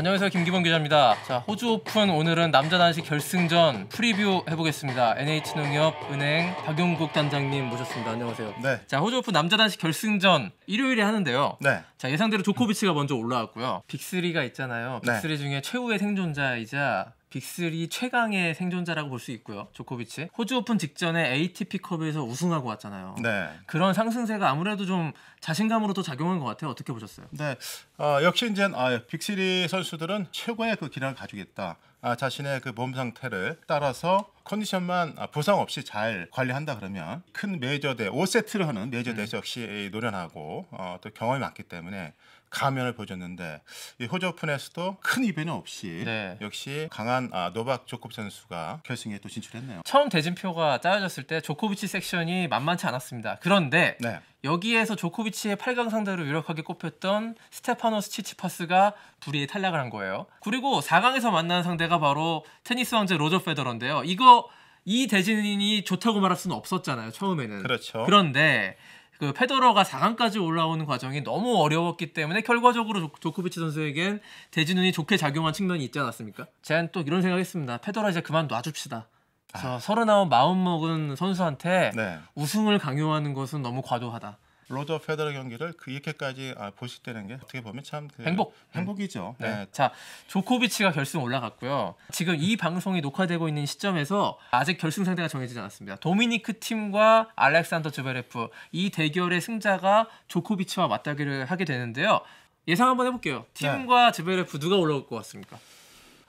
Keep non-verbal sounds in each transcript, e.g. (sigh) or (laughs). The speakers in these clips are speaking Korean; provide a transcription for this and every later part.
안녕하세요 김기범 기자입니다. 자 호주 오픈 오늘은 남자 단식 결승전 프리뷰 해보겠습니다. NH농협은행 박용국 단장님 모셨습니다. 안녕하세요. 네. 자 호주 오픈 남자 단식 결승전 일요일에 하는데요. 네. 자 예상대로 조코비치가 먼저 올라왔고요. 빅3가 있잖아요. 빅3 네. 중에 최후의 생존자이자 빅3 최강의 생존자라고 볼 수 있고요. 조코비치. 호주 오픈 직전에 ATP 컵에서 우승하고 왔잖아요. 네. 그런 상승세가 아무래도 좀 자신감으로 도 작용한 것 같아요. 어떻게 보셨어요? 네. 어, 역시 이제 아, 예, 빅3 선수들은 최고의 그 기량을 가지고 있다. 아, 자신의 그 몸 상태를 따라서 컨디션만 부상 아, 없이 잘 관리한다 그러면 큰 메이저대 5세트를 하는 메이저대에 음. 역시 노련하고 어, 또 경험이 많기 때문에 가면을 보여줬는데 이 호주 오픈에서도 큰 이변이 없이 네. 역시 강한 아, 노박 조코비 선수가 결승에 또 진출했네요. 처음 대진표가 짜여졌을 때 조코비치 섹션이 만만치 않았습니다. 그런데 네. 여기에서 조코비치의 8강 상대로 유력하게 꼽혔던 스테파노스 치치파스가 불의에 탈락을 한 거예요. 그리고 4강에서 만난 상대가 바로 테니스 왕제 로저 페더러인데요. 이거 이 대진이 좋다고 말할 수는 없었잖아요. 처음에는. 그렇죠. 그런데 그 페더러가 4강까지 올라오는 과정이 너무 어려웠기 때문에 결과적으로 조, 코비치 선수에겐 대진운이 좋게 작용한 측면이 있지 않았습니까? 제가 또 이런 생각했습니다. 페더러 이제 그만 놔줍시다. 아. 그래서 서른아홉 마음 먹은 선수한테 네. 우승을 강요하는 것은 너무 과도하다. 로저 페더러 경기를 그렇게까지 아, 보식되는 게 어떻게 보면 참그 행복 행복이죠. 네. 네. 자 조코비치가 결승 올라갔고요. 지금 이 방송이 녹화되고 있는 시점에서 아직 결승 상대가 정해지지 않았습니다. 도미니크 팀과 알렉산더 주베레프 이 대결의 승자가 조코비치와 맞다기를 하게 되는데요. 예상 한번 해볼게요. 네. 팀과 네. 주베레프 누가 올라올 것 같습니까?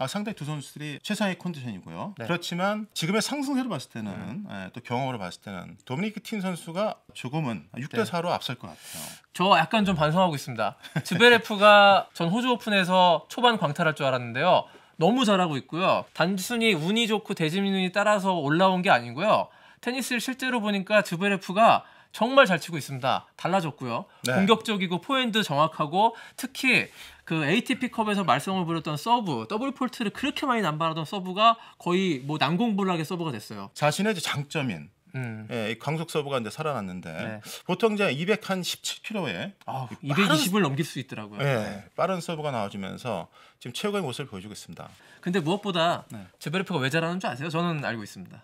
아, 상당히 두 선수들이 최상의 컨디션이고요. 네. 그렇지만 지금의 상승세를 봤을 때는 음. 예, 또 경험으로 봤을 때는 도미니크 틴 선수가 조금은 6대 4로 네. 앞설 것 같아요. 저 약간 좀 반성하고 있습니다. 즈베레프가 (laughs) 네. 전 호주 오픈에서 초반 광탈할 줄 알았는데요. 너무 잘하고 있고요. 단순히 운이 좋고 대지민운이 따라서 올라온 게 아니고요. 테니스를 실제로 보니까 즈베레프가 정말 잘 치고 있습니다. 달라졌고요. 네. 공격적이고 포핸드 정확하고 특히 그 ATP 컵에서 말썽을 부렸던 서브, 더블 폴트를 그렇게 많이 남발하던 서브가 거의 뭐 난공불락의 서브가 됐어요. 자신의 장점인 음. 예, 광속 서브가 이제 살아났는데 네. 보통 이제 217kg에 220을 넘길 수 있더라고요. 예, 네. 빠른 서브가 나와주면서 지금 최고의 모습을 보여주고 있습니다. 근데 무엇보다 네. 제베르프가 왜 잘하는 줄 아세요? 저는 알고 있습니다.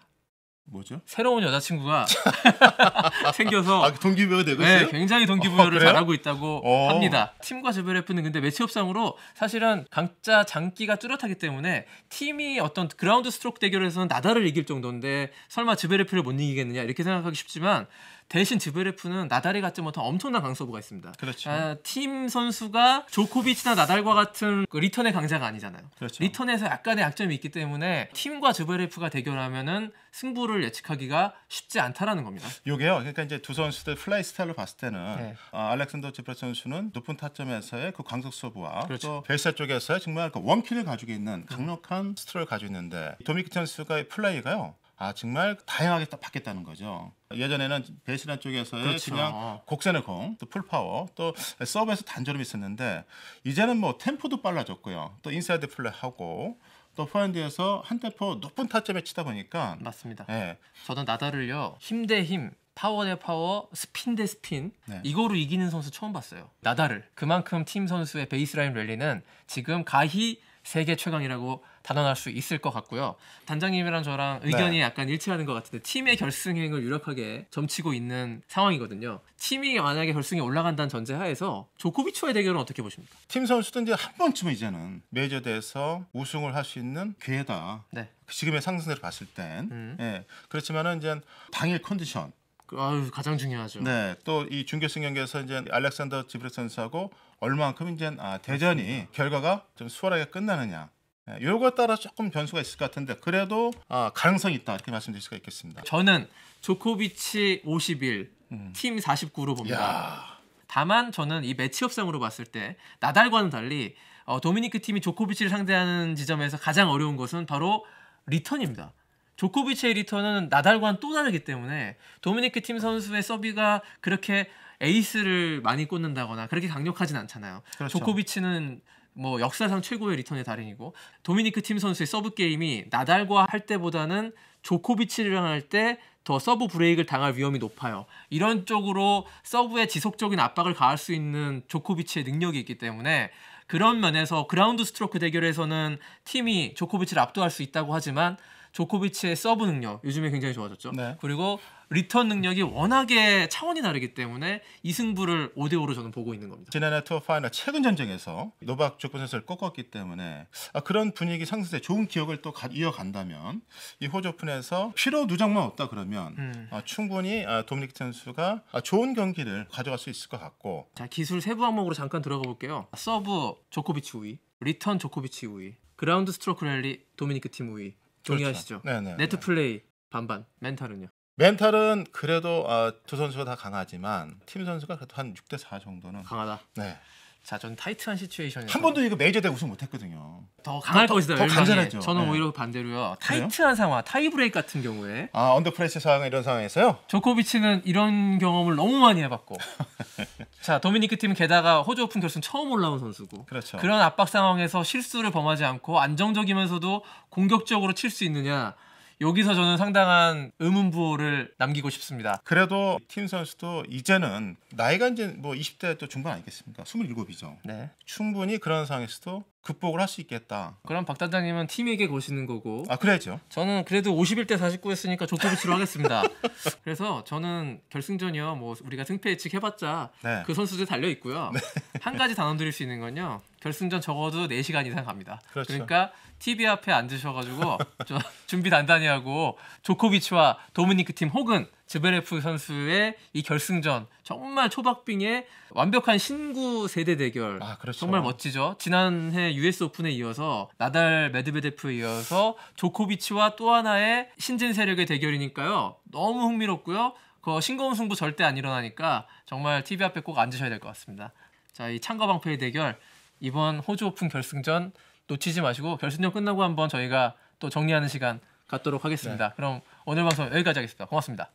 뭐죠? 새로운 여자친구가 (laughs) 생겨서 아, 그 동기부여 되고 네, 있어요? 네, 굉장히 아, 동기부여를 어, 잘하고 있다고 어. 합니다. 팀과 제베레프는 근데 매치업상으로 사실은 강자 장기가 뚜렷하기 때문에 팀이 어떤 그라운드 스트로크 대결에서는 나다를 이길 정도인데 설마 제베레프를 못 이기겠느냐 이렇게 생각하기 쉽지만 대신 즈베레프는 나달이 같지 못한 엄청난 강서부가 있습니다. 그렇죠. 아, 팀 선수가 조코비치나 나달과 같은 그 리턴의 강자가 아니잖아요. 그렇죠. 리턴에서 약간의 약점이 있기 때문에 팀과 즈베레프가 대결하면은 승부를 예측하기가 쉽지 않다라는 겁니다. 요게요. 그러니까 이제 두 선수들 플라이 스타일로 봤을 때는 네. 아, 알렉산더 제프레 선수는 높은 타점에서의 그 광속 서브와 그렇죠. 베이스 쪽에서 정말 그 원킬을 가지고 있는 강력한 스트롤을 가지고 있는데 도미키 선수가 플라이가요. 아 정말 다양하게 딱 받겠다는 거죠. 예전에는 베이스라 쪽에서의 그렇죠. 그냥 어. 곡선의 공, 또 풀파워, 또 서브에서 단절음이 있었는데 이제는 뭐 템포도 빨라졌고요. 또 인사이드 플레이 하고 또 포핸드에서 한 템포 높은 타점에 치다 보니까 맞습니다. 예. 저는 나다를요 힘 대 힘, 파워 대 파워, 스핀 대 스핀 네. 이거로 이기는 선수 처음 봤어요. 나다를 그만큼 팀 선수의 베이스라인 랠리는 지금 가히 세계 최강이라고 단언할 수 있을 것 같고요. 단장님이랑 저랑 네. 의견이 네. 약간 일치하는 것 같은데 팀의 결승행을 유력하게 점치고 있는 상황이거든요. 팀이 만약에 결승에 올라간다는 전제하에서 조코비치와의 대결은 어떻게 보십니까? 팀 선수들이 한 번쯤은 이제는 메이저 대에서 우승을 할 수 있는 기회다. 네. 지금의 상승세를 봤을 땐 음. 예. 그렇지만은 이제 당일 컨디션 아유, 가장 중요하죠. 네, 또 이 준결승 경기에서 이제 알렉산더 지브렉 선수하고 얼마만큼 이제 아, 대전이 결과가 좀 수월하게 끝나느냐. 네, 요거에 따라 조금 변수가 있을 것 같은데 그래도 아, 가능성이 있다 이렇게 말씀드릴 수가 있겠습니다. 저는 조코비치 51, 음. 팀 49로 봅니다. 야. 다만 저는 이 매치업상으로 봤을 때 나달과는 달리 어, 도미니크 팀이 조코비치를 상대하는 지점에서 가장 어려운 것은 바로 리턴입니다. 조코비치의 리턴은 나달과는 또 다르기 때문에 도미니크 팀 선수의 서비가 그렇게 에이스를 많이 꽂는다거나 그렇게 강력하진 않잖아요. 그렇죠. 조코비치는 뭐 역사상 최고의 리턴의 달인이고 도미니크 팀 선수의 서브 게임이 나달과 할 때보다는 조코비치랑 할때 더 서브 브레이크를 당할 위험이 높아요. 이런 쪽으로 서브에 지속적인 압박을 가할 수 있는 조코비치의 능력이 있기 때문에 그런 면에서 그라운드 스트로크 대결에서는 팀이 조코비치를 압도할 수 있다고 하지만 조코비치의 서브 능력 요즘에 굉장히 좋아졌죠. 네. 그리고 리턴 능력이 워낙에 차원이 다르기 때문에 이 승부를 5대 5로 저는 보고 있는 겁니다. 지난해 투어 파이널 최근 전쟁에서 노박 조코 선수를 꺾었기 때문에 아, 그런 분위기 상승세 좋은 기억을 또 가, 이어간다면 이 호조픈에서 피로 누적만 없다 그러면 음. 아, 충분히 아, 도미닉 선수가 아, 좋은 경기를 가져갈 수 있을 것 같고 자 기술 세부 항목으로 잠깐 들어가 볼게요. 서브 조코비치 우위, 리턴 조코비치 우위, 그라운드 스트로크 랠리 도미니크 팀 우위, 동의하시죠? 그렇죠. 네네. 네트 플레이 반반. 멘탈은요? 멘탈은 그래도 어, 두 선수가 다 강하지만 팀 선수가 그래도 한 6 대 4 정도는 강하다. 네. 자, 전 타이트한 시츄에이션에서 한 번도 이거 메이저 대 우승 못 했거든요. 더 강할 것이다. 더 간절했죠. 예, 저는 네. 오히려 반대로요. 타이트한 그래요? 상황, 타이브레이크 같은 경우에 아, 언더프레스 상황 이런 상황에서요? 조코비치는 이런 경험을 너무 많이 해 봤고 (laughs) 자 도미니크 팀 게다가 호주 오픈 결승 처음 올라온 선수고 그렇죠. 그런 압박 상황에서 실수를 범하지 않고 안정적이면서도 공격적으로 칠 수 있느냐 여기서 저는 상당한 의문부호를 남기고 싶습니다. 그래도 팀 선수도 이제는 나이가 이제 뭐 20대 또 중반 아니겠습니까? 27이죠. 네. 충분히 그런 상황에서도 극복을 할 수 있겠다. 그럼 박 단장님은 팀에게 거시는 거고. 아 그래야죠. 저는 그래도 51대 49였으니까 조코비치로 하겠습니다. (laughs) 그래서 저는 결승전이요. 뭐 우리가 승패 예측해봤자 네. 그 선수들 달려 있고요. 네. 한 가지 단언 드릴 수 있는 건요. 결승전 적어도 4시간 이상 갑니다. 그렇죠. 그러니까 TV 앞에 앉으셔가지고 (laughs) 준비 단단히 하고 조코비치와 도미니크 팀 혹은 즈베레프 선수의 이 결승전 정말 초박빙의 완벽한 신구 세대 대결. 아, 그렇죠. 정말 멋지죠. 지난해 US 오픈에 이어서 나달 메드베데프에 이어서 조코비치와 또 하나의 신진 세력의 대결이니까요. 너무 흥미롭고요. 그 싱거운 승부 절대 안 일어나니까 정말 TV 앞에 꼭 앉으셔야 될 것 같습니다. 자, 이 창과 방패의 대결 이번 호주 오픈 결승전 놓치지 마시고 결승전 끝나고 한번 저희가 또 정리하는 시간 갖도록 하겠습니다. 네. 그럼 오늘 방송 여기까지 하겠습니다. 고맙습니다.